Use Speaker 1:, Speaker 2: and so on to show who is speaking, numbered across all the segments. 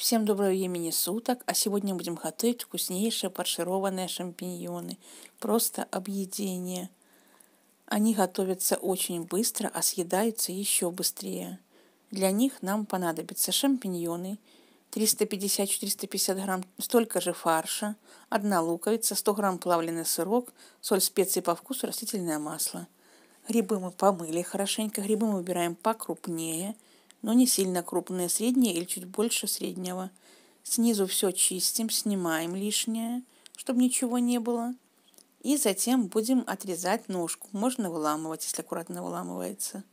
Speaker 1: Всем доброго времени суток, а сегодня будем готовить вкуснейшие фаршированные шампиньоны. Просто объедение. Они готовятся очень быстро, а съедаются еще быстрее. Для них нам понадобятся шампиньоны, 350-450 грамм, столько же фарша, одна луковица, 100 грамм плавленый сырок, соль, специи по вкусу, растительное масло. Грибы мы помыли хорошенько, грибы мы выбираем покрупнее – но не сильно крупные, средние или чуть больше среднего. Снизу все чистим, снимаем лишнее, чтобы ничего не было. И затем будем отрезать ножку. Можно выламывать, если аккуратно выламывается.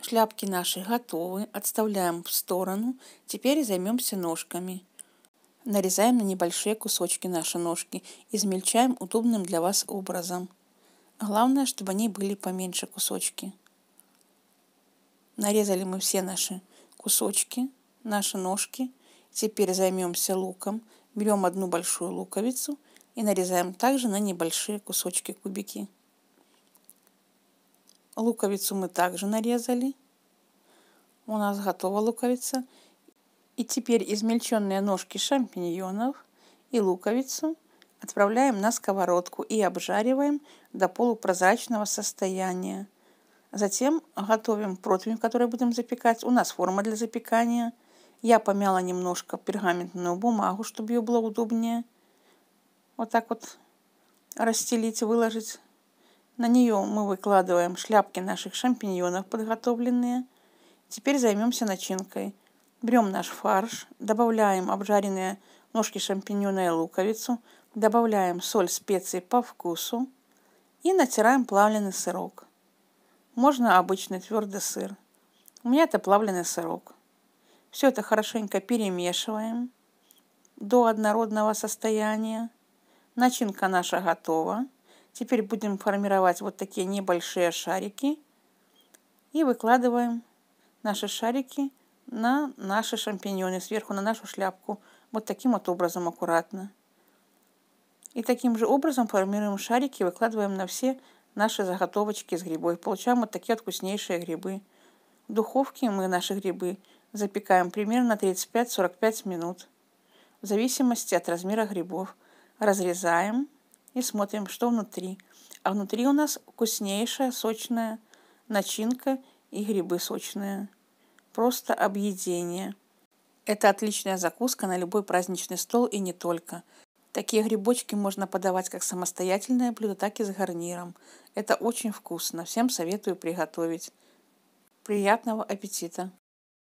Speaker 1: Шляпки наши готовы, отставляем в сторону. Теперь займемся ножками. Нарезаем на небольшие кусочки наши ножки, измельчаем удобным для вас образом. Главное, чтобы они были поменьше кусочки. Нарезали мы все наши кусочки, наши ножки. Теперь займемся луком. Берем одну большую луковицу и нарезаем также на небольшие кусочки кубики. Луковицу мы также нарезали. У нас готова луковица. И теперь измельченные ножки шампиньонов и луковицу отправляем на сковородку и обжариваем до полупрозрачного состояния. Затем готовим противень, который будем запекать. У нас форма для запекания. Я помяла немножко пергаментную бумагу, чтобы ее было удобнее. Вот так вот расстелить, выложить. На нее мы выкладываем шляпки наших шампиньонов, подготовленные. Теперь займемся начинкой. Берем наш фарш, добавляем обжаренные ножки шампиньона и луковицу, добавляем соль, специи по вкусу и натираем плавленый сырок. Можно обычный твердый сыр. У меня это плавленый сырок. Все это хорошенько перемешиваем до однородного состояния. Начинка наша готова. Теперь будем формировать вот такие небольшие шарики. И выкладываем наши шарики на наши шампиньоны, сверху на нашу шляпку. Вот таким вот образом аккуратно. И таким же образом формируем шарики выкладываем на все наши заготовочки из грибов. Получаем вот такие вот вкуснейшие грибы. В духовке мы наши грибы запекаем примерно 35-45 минут. В зависимости от размера грибов. Разрезаем и смотрим, что внутри. А внутри у нас вкуснейшая сочная начинка и грибы сочные. Просто объедение. Это отличная закуска на любой праздничный стол и не только – Такие грибочки можно подавать как самостоятельное блюдо, так и с гарниром. Это очень вкусно. Всем советую приготовить. Приятного аппетита!